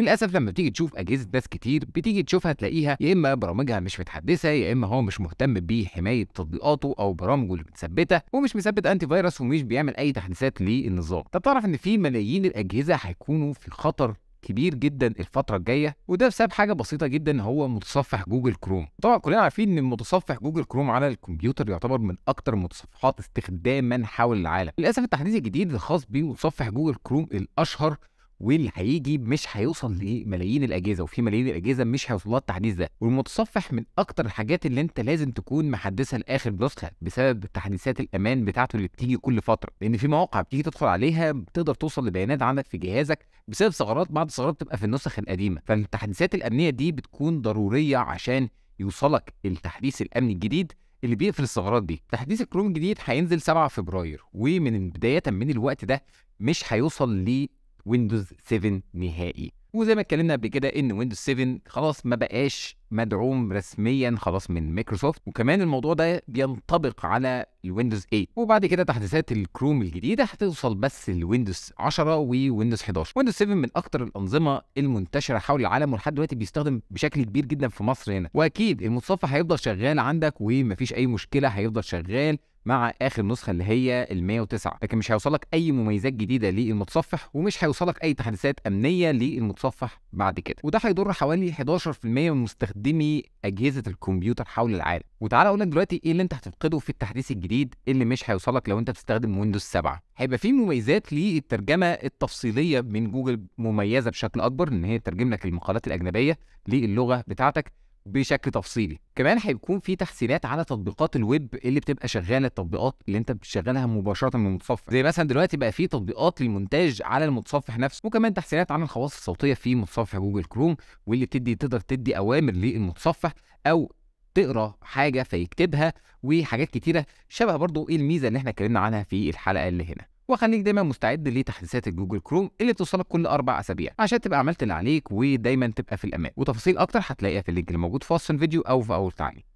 للاسف لما بتيجي تشوف اجهزه ناس كتير بتيجي تشوفها تلاقيها يا اما برامجها مش متحدثه يا اما هو مش مهتم بحمايه تطبيقاته او برامجه اللي متثبته ومش مثبت انتي فيروس ومش بيعمل اي تحديثات للنظام طب تعرف ان في ملايين الاجهزه هيكونوا في خطر كبير جدا الفترة الجاية وده بسبب حاجة بسيطة جدا هو متصفح جوجل كروم طبعا كلنا عارفين ان متصفح جوجل كروم على الكمبيوتر يعتبر من اكتر المتصفحات استخداما حول العالم للاسف التحديث الجديد الخاص بمتصفح جوجل كروم الاشهر واللي هيجي مش هيوصل لملايين الاجهزه وفي ملايين الاجهزه مش هيوصل لها التحديث ده والمتصفح من اكتر الحاجات اللي انت لازم تكون محدثها لاخر نسخه بسبب تحديثات الامان بتاعته اللي بتيجي كل فتره لان في مواقع بتيجي تدخل عليها بتقدر توصل لبيانات عندك في جهازك بسبب ثغرات بعض الثغرات بتبقى في النسخ القديمه فالتحديثات الامنيه دي بتكون ضروريه عشان يوصلك التحديث الامني الجديد اللي بيقفل الثغرات دي تحديث الكروم الجديد هينزل 7 فبراير ومن بدايه من الوقت ده مش هيوصل ويندوز 7 نهائي وزي ما اتكلمنا قبل كده ان ويندوز 7 خلاص ما بقاش مدعوم رسميا خلاص من مايكروسوفت وكمان الموضوع ده بينطبق على الويندوز 8 وبعد كده تحديثات الكروم الجديده هتوصل بس لويندوز 10 وويندوز 11 ويندوز 7 من اكتر الانظمه المنتشره حول العالم ولحد دلوقتي بيستخدم بشكل كبير جدا في مصر هنا واكيد المتصفح هيفضل شغال عندك ومفيش اي مشكله هيفضل شغال مع اخر نسخه اللي هي ال 109 لكن مش هيوصلك اي مميزات جديده للمتصفح ومش هيوصلك اي تحديثات امنيه للمتصفح بعد كده وده هيضر حوالي 11% من مستخدمي اجهزه الكمبيوتر حول العالم وتعالى اقول لك دلوقتي ايه اللي انت هتفقده في التحديث الجديد اللي مش هيوصلك لو انت بتستخدم ويندوز 7 هيبقى في مميزات للترجمه التفصيليه من جوجل مميزه بشكل اكبر ان هي تترجم لك المقالات الاجنبيه للغه بتاعتك بشكل تفصيلي كمان هيكون في تحسينات على تطبيقات الويب اللي بتبقى شغاله التطبيقات اللي انت بتشغلها مباشره من المتصفح زي مثلا دلوقتي بقى في تطبيقات للمونتاج على المتصفح نفسه وكمان تحسينات على الخواص الصوتيه في متصفح جوجل كروم واللي بتدي تقدر تدي اوامر للمتصفح او تقرا حاجه فيكتبها وحاجات كتيره شبه برضو ايه الميزه اللي احنا اتكلمنا عنها في الحلقه اللي هنا وخليك دايما مستعد لتحديثات جوجل كروم اللي بتوصلك كل اربع اسابيع عشان تبقى عملت اللي عليك ودايما تبقى في الامان وتفاصيل اكتر هتلاقيها في اللينك اللي موجود في وصف الفيديو او في اول تعليق